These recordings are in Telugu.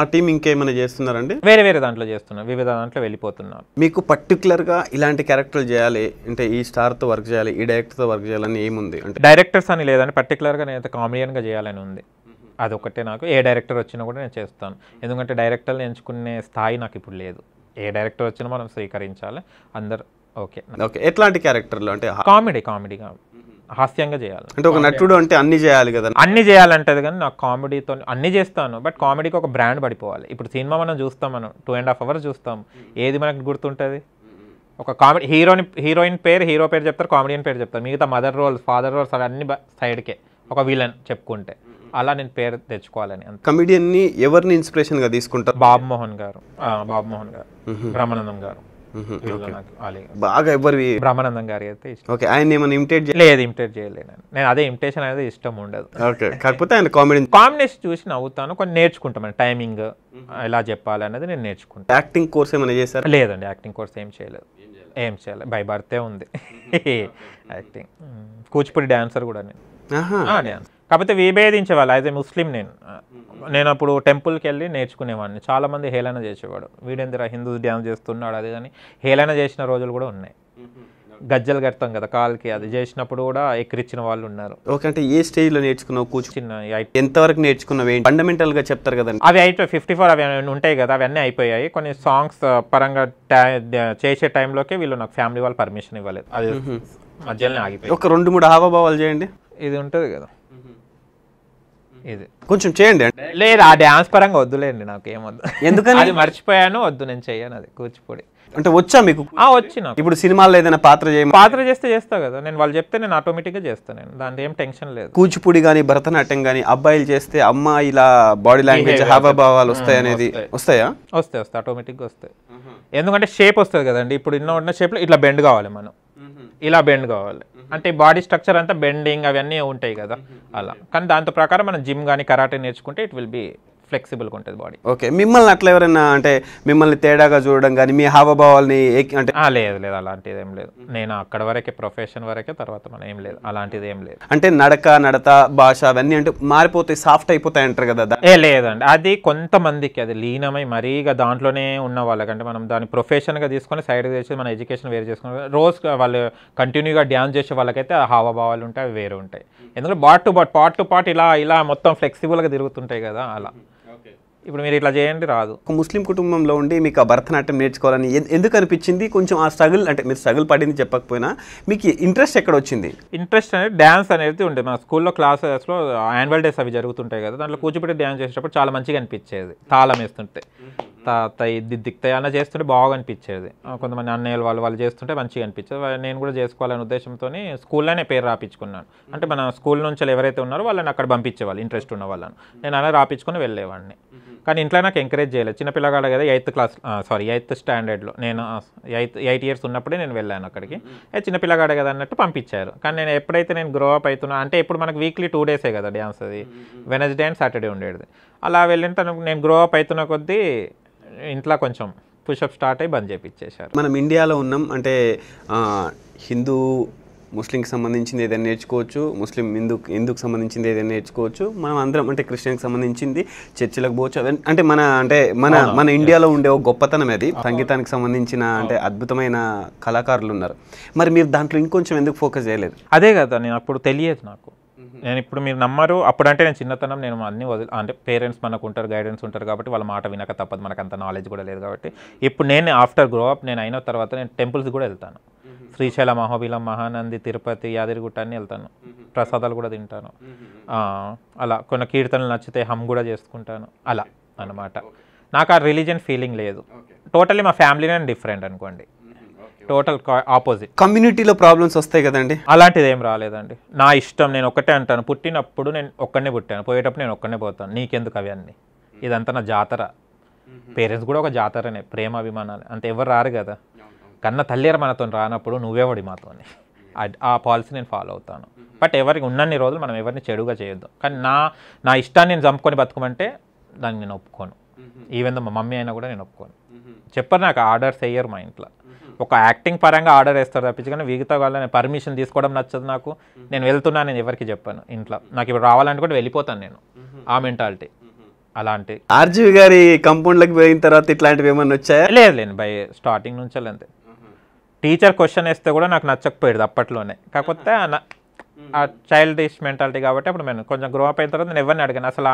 ఆ టీం ఇంకేమైనా చేస్తున్నారండి వేరే వేరే దాంట్లో చేస్తున్నారు వివిధ దాంట్లో వెళ్ళిపోతున్నారు మీకు గా ఇలాంటి క్యారెక్టర్లు చేయాలి అంటే ఈ స్టార్తో వర్క్ చేయాలి ఈ డైరెక్టర్తో వర్క్ చేయాలని ఏముంది అంటే డైరెక్టర్స్ అని గా నేను కామెడియన్ గా చేయాలని ఉంది అదొకటే నాకు ఏ డైరెక్టర్ వచ్చినా కూడా నేను చేస్తాను ఎందుకంటే డైరెక్టర్ని ఎంచుకునే స్థాయి నాకు ఇప్పుడు లేదు ఏ డైరెక్టర్ వచ్చినా మనం స్వీకరించాలి అందరు ఓకే ఓకే ఎట్లాంటి క్యారెక్టర్లు అంటే కామెడీ కామెడీగా హాస్యంగా చేయాలి అంటే ఒక నటుడు అంటే అన్ని చేయాలి కదా అన్ని చేయాలంటది కానీ నాకు కామెడీతో అన్ని చేస్తాను బట్ కామెడీకి ఒక బ్రాండ్ పడిపోవాలి ఇప్పుడు సినిమా మనం చూస్తాం మనం టూ అండ్ హాఫ్ అవర్స్ చూస్తాం ఏది మనకు గుర్తుంటుంది ఒక కామెడీ హీరోని హీరోయిన్ పేరు హీరో పేరు చెప్తారు కామెడియన్ పేరు చెప్తారు మిగతా మదర్ రోల్స్ ఫాదర్ రోల్స్ అవి అన్ని సైడ్కే ఒక విలన్ చెప్పుకుంటే అలా నేను పేరు తెచ్చుకోవాలని కమిడియన్ని ఎవరిని ఇన్స్పిరేషన్గా తీసుకుంటారు బాబు మోహన్ గారు బాబు మోహన్ గారు బ్రహ్మానందం గారు Mm-hmm. బాగా ఎవరివి బ్రహ్మానందం గారి అయితే ఓకే ఆయన ఏమైనా ఇమిటేట్ లేదు ఇమిటేట్ చేయలేను నేను అదే ఇమిటేషన్ అనేది ఇష్టం ఉండదు ఓకే కాకపోతే ఆయన కామెడీ కామెడీస్ చూసి నవ్వుతాను కొన్ని నేర్చుకుంటాను టైమింగ్ mm-hmm. ఎలా చెప్పాలి అనేది నేను నేర్చుకుంటాను యాక్టింగ్ కోర్స్ ఏమైనా చేశారు లేదండి యాక్టింగ్ కోర్స్ ఏం చేయలేదు ఏం చేయాలి భయపడితే ఉంది acting mm-hmm. mm. Kuchipudi dancer కూడా నేను కాకపోతే విభేదించే వాళ్ళు యాజ్ ఏ ముస్లిం నేను నేను అప్పుడు టెంపుల్కి వెళ్ళి నేర్చుకునేవాడిని చాలామంది హేళన చేసేవాడు వీడేంద్ర హిందూస్ డ్యాన్స్ చేస్తున్నాడు అది కానీ హేళన చేసిన రోజులు కూడా ఉన్నాయి గజ్జలు కడతాం కదా కాల్కి అది చేసినప్పుడు కూడా ఎక్కిరిచ్చిన వాళ్ళు ఉన్నారు ఓకే ఏ స్టేజ్ లో నేర్చుకున్నావు కూర్చున్న ఎంత వరకు నేర్చుకున్నావు ఫండమెంటల్ గా చెప్తారు కదా అవి అయిపోయి ఫిఫ్టీ ఫోర్ అవి ఉంటాయి కదా అవన్నీ అయిపోయాయి కొన్ని సాంగ్స్ uh, పరంగా చేసే టైంలోకి వీళ్ళు నాకు ఫ్యామిలీ వాళ్ళు పర్మిషన్ ఇవ్వలేదు అది మధ్యలోనే ఆగిపోయి ఒక రెండు మూడు హావభావాలు చేయండి ఇది ఉంటుంది కదా ఇది కొంచెం చేయండి లేదు ఆ డ్యాన్స్ పరంగా వద్దులేండి నాకు ఏమొద్దు ఎందుకని అది మర్చిపోయాను వద్దు నేను చెయ్యను అది కూచిపూడి అంటే వచ్చా మీకు వచ్చిన ఇప్పుడు సినిమాల్లో ఏదైనా పాత్ర చేయ పాత్ర చేస్తే చేస్తా కదా నేను వాళ్ళు చెప్తే నేను ఆటోమేటిక్గా చేస్తాను నేను దాని ఏం టెన్షన్ లేదు కూచిపూడి కానీ భరతనాట్యం కానీ అబ్బాయిలు చేస్తే అమ్మ ఇలా బాడీ లాంగ్వేజ్ హావభావాలు వస్తాయి అనేది వస్తాయా వస్తాయి వస్తాయి ఆటోమేటిక్గా వస్తాయి ఎందుకంటే షేప్ వస్తుంది కదండి ఇప్పుడు ఇన్న ఉన్న లో ఇట్లా బెండ్ కావాలి మనం ఇలా బెండ్ కావాలి అంటే బాడీ స్ట్రక్చర్ అంతా బెండింగ్ అవన్నీ ఉంటాయి కదా అలా కానీ దాంతో ప్రకారం మనం జిమ్ కానీ కరాటే నేర్చుకుంటే ఇట్ విల్ బీ ఫ్లెక్సిబుల్గా ఉంటుంది బాడీ ఓకే మిమ్మల్ని అట్లా ఎవరైనా అంటే మిమ్మల్ని తేడాగా చూడడం కానీ మీ హావభావాల్ని అంటే లేదు లేదు అలాంటిది ఏం లేదు నేను అక్కడ వరకే ప్రొఫెషన్ వరకే తర్వాత మనం ఏం లేదు అలాంటిది ఏం లేదు అంటే నడక నడత భాష అవన్నీ అంటే మారిపోతాయి సాఫ్ట్ అయిపోతాయి అంటారు కదా ఏ లేదండి అది కొంతమందికి అది లీనమై మరీగా దాంట్లోనే ఉన్న వాళ్ళకంటే మనం దాన్ని ప్రొఫెషన్గా తీసుకొని సైడ్ చేసి మన ఎడ్యుకేషన్ వేరు చేసుకుని రోజు వాళ్ళు కంటిన్యూగా డ్యాన్స్ చేసే వాళ్ళకైతే ఆ హావభావాలు ఉంటాయి అవి వేరు ఉంటాయి ఎందుకంటే బాట్ టు బాట్ పార్ట్ టు పార్ట్ ఇలా ఇలా మొత్తం ఫ్లెక్సిబుల్గా తిరుగుతుంటాయి కదా అలా ఇప్పుడు మీరు ఇట్లా చేయండి రాదు ఒక ముస్లిం కుటుంబంలో ఉండి మీకు ఆ భరతనాట్యం నేర్చుకోవాలని ఎందుకు అనిపించింది కొంచెం ఆ స్ట్రగుల్ అంటే మీరు స్ట్రగుల్ పడింది చెప్పకపోయినా మీకు ఇంట్రెస్ట్ ఎక్కడ వచ్చింది ఇంట్రెస్ట్ అనేది డ్యాన్స్ అనేది ఉండే మా స్కూల్లో క్లాసెస్లో యాన్యువల్ డేస్ అవి జరుగుతుంటాయి కదా దాంట్లో కూచిపూడి డ్యాన్స్ చేసేటప్పుడు చాలా మంచిగా అనిపించేది తాళం వేస్తుంటే ఇది దిక్తయాన చేస్తుంటే బాగా అనిపించేది కొంతమంది అన్నయ్యలు వాళ్ళు వాళ్ళు చేస్తుంటే మంచిగా అనిపించేది నేను కూడా చేసుకోవాలనే ఉద్దేశంతో స్కూల్లోనే పేరు రాపించుకున్నాను అంటే మన స్కూల్ నుంచి ఎవరైతే ఉన్నారో వాళ్ళని అక్కడ పంపించేవాళ్ళు ఇంట్రెస్ట్ ఉన్న వాళ్ళను నేను అలా రాపించుకుని వెళ్ళేవాడిని కానీ ఇంట్లో నాకు ఎంకరేజ్ చేయలేదు చిన్నపిల్లగాడు కదా ఎయిత్ క్లాస్ సారీ ఎయిత్ స్టాండర్డ్లో నేను ఎయిత్ ఎయిట్ ఇయర్స్ ఉన్నప్పుడే నేను వెళ్ళాను అక్కడికి చిన్నపిల్లగాడే కదా అన్నట్టు పంపించారు కానీ నేను ఎప్పుడైతే నేను గ్రో అప్ అవుతున్నా అంటే ఇప్పుడు మనకు వీక్లీ టూ డేసే కదా డ్యాన్స్ అది వెనస్డే అండ్ సాటర్డే ఉండేది అలా వెళ్ళిన తను నేను గ్రో అప్ అవుతున్న కొద్దీ ఇంట్లో కొంచెం పుషప్ స్టార్ట్ అయ్యి బంద్ చేపించేశారు మనం ఇండియాలో ఉన్నాం అంటే హిందూ ముస్లింకి సంబంధించింది ఏదైనా నేర్చుకోవచ్చు ముస్లిం హిందూ హిందూకి సంబంధించింది ఏదైనా నేర్చుకోవచ్చు మనం అందరం అంటే క్రిస్టియన్కి సంబంధించింది చర్చిలకు పోవచ్చు అంటే మన అంటే మన మన ఇండియాలో ఉండే ఒక గొప్పతనం అది సంగీతానికి సంబంధించిన అంటే అద్భుతమైన కళాకారులు ఉన్నారు మరి మీరు దాంట్లో ఇంకొంచెం ఎందుకు ఫోకస్ చేయలేదు అదే కదా నేను అప్పుడు తెలియదు నాకు నేను ఇప్పుడు మీరు నమ్మరు అప్పుడంటే నేను చిన్నతనం నేను అన్ని వదిలి అంటే పేరెంట్స్ మనకు ఉంటారు గైడెన్స్ ఉంటారు కాబట్టి వాళ్ళ మాట వినక తప్పదు మనకు అంత నాలెడ్జ్ కూడా లేదు కాబట్టి ఇప్పుడు నేను ఆఫ్టర్ గ్రో అప్ నేను అయిన తర్వాత నేను టెంపుల్స్ కూడా వెళ్తాను శ్రీశైల మహాబీలం మహానంది తిరుపతి యాదిరిగుట్ట అన్నీ వెళ్తాను ప్రసాదాలు కూడా తింటాను అలా కొన్ని కీర్తనలు నచ్చితే హమ్ కూడా చేసుకుంటాను అలా అనమాట నాకు ఆ రిలీజియన్ ఫీలింగ్ లేదు టోటలీ మా ఫ్యామిలీనే డిఫరెంట్ అనుకోండి టోటల్ ఆపోజిట్ కమ్యూనిటీలో ప్రాబ్లమ్స్ వస్తాయి కదండి అలాంటిది ఏం రాలేదండి నా ఇష్టం నేను ఒకటే అంటాను పుట్టినప్పుడు నేను ఒక్కడనే పుట్టాను పోయేటప్పుడు నేను ఒక్కడనే పోతాను నీకెందుకు అవి ఇదంతా నా జాతర పేరెంట్స్ కూడా ఒక జాతరనే ప్రేమ అభిమానాలు అంటే ఎవరు రారు కదా కన్న తల్లిరు మనతో రానప్పుడు నువ్వే నువ్వేవాడి మాతోని ఆ పాలసీ నేను ఫాలో అవుతాను బట్ ఎవరికి ఉన్నన్ని రోజులు మనం ఎవరిని చెడుగా చేయొద్దు కానీ నా నా ఇష్టాన్ని నేను చంపుకొని బతుకమంటే దాన్ని నేను ఒప్పుకోను ఈవెన్ మా మమ్మీ అయినా కూడా నేను ఒప్పుకోను చెప్పరు నాకు ఆర్డర్స్ వేయరు మా ఇంట్లో ఒక యాక్టింగ్ పరంగా ఆర్డర్ వేస్తారు తప్పించి కానీ మిగతా వాళ్ళని పర్మిషన్ తీసుకోవడం నచ్చదు నాకు నేను వెళ్తున్నా నేను ఎవరికి చెప్పాను ఇంట్లో నాకు ఇప్పుడు రావాలంటే కూడా వెళ్ళిపోతాను నేను ఆ మెంటాలిటీ అలాంటి ఆర్జీవి గారి కంపౌండ్లకు పోయిన తర్వాత ఇట్లాంటివి ఏమైనా వచ్చాయా లేదు లేదు బై స్టార్టింగ్ నుంచి అంతే టీచర్ క్వశ్చన్ వేస్తే కూడా నాకు నచ్చకపోయేది అప్పట్లోనే కాకపోతే ఆ చైల్డ్ ఇష్ మెంటాలిటీ కాబట్టి అప్పుడు నేను కొంచెం గ్రో అప్ అయిన తర్వాత నేను ఎవరిని అడిగాను అసలు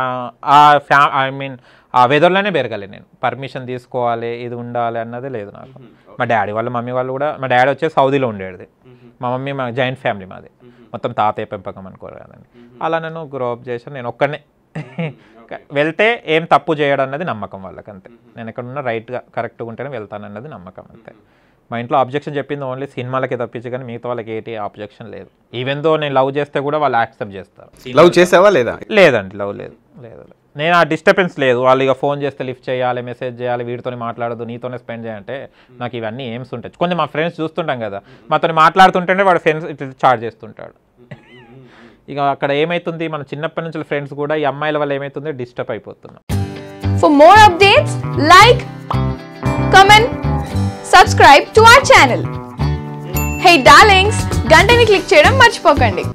ఆ ఫ్యా ఐ మీన్ ఆ వెదర్లోనే పెరగాలి నేను పర్మిషన్ తీసుకోవాలి ఇది ఉండాలి అన్నది లేదు నాకు mm-hmm. మా డాడీ వాళ్ళు మమ్మీ వాళ్ళు కూడా మా డాడీ వచ్చే సౌదీలో ఉండేది mm-hmm. మా మమ్మీ మా జాయింట్ ఫ్యామిలీ మాది mm-hmm. మొత్తం తాతయ్య పెంపకం కదండి అలా నేను గ్రో అప్ చేశాను నేను ఒక్కనే వెళ్తే ఏం తప్పు చేయడం అన్నది నమ్మకం వాళ్ళకి అంతే నేను ఎక్కడున్నా రైట్గా కరెక్ట్గా ఉంటేనే వెళ్తానన్నది నమ్మకం అంతే మా ఇంట్లో అబ్జెక్షన్ చెప్పింది ఓన్లీ సినిమాలకి తప్పించు కానీ మిగతా వాళ్ళకి ఏంటి అబ్జెక్షన్ లేదు ఈవెన్ దో నేను లవ్ చేస్తే కూడా వాళ్ళు యాక్సెప్ట్ చేస్తారు లవ్ చేసావా లేదా లేదండి లవ్ లేదు లేదు నేను ఆ డిస్టర్బెన్స్ లేదు వాళ్ళు ఇక ఫోన్ చేస్తే లిఫ్ట్ చేయాలి మెసేజ్ చేయాలి వీటితో మాట్లాడదు నీతోనే స్పెండ్ చేయాలంటే నాకు ఇవన్నీ ఏమ్స్ ఉంటాయి కొంచెం మా ఫ్రెండ్స్ చూస్తుంటాం కదా మాతో మాట్లాడుతుంటేనే వాడు ఫ్రెండ్స్ ఇట్లా చార్జ్ చేస్తుంటాడు ఇక అక్కడ ఏమైతుంది మన చిన్నప్పటి నుంచి ఫ్రెండ్స్ కూడా ఈ అమ్మాయిల వల్ల ఏమైతుందో డిస్టర్బ్ అయిపోతున్నాం for more updates like comment subscribe to our channel hey darlings గంటని క్లిక్ చేయడం మర్చిపోకండి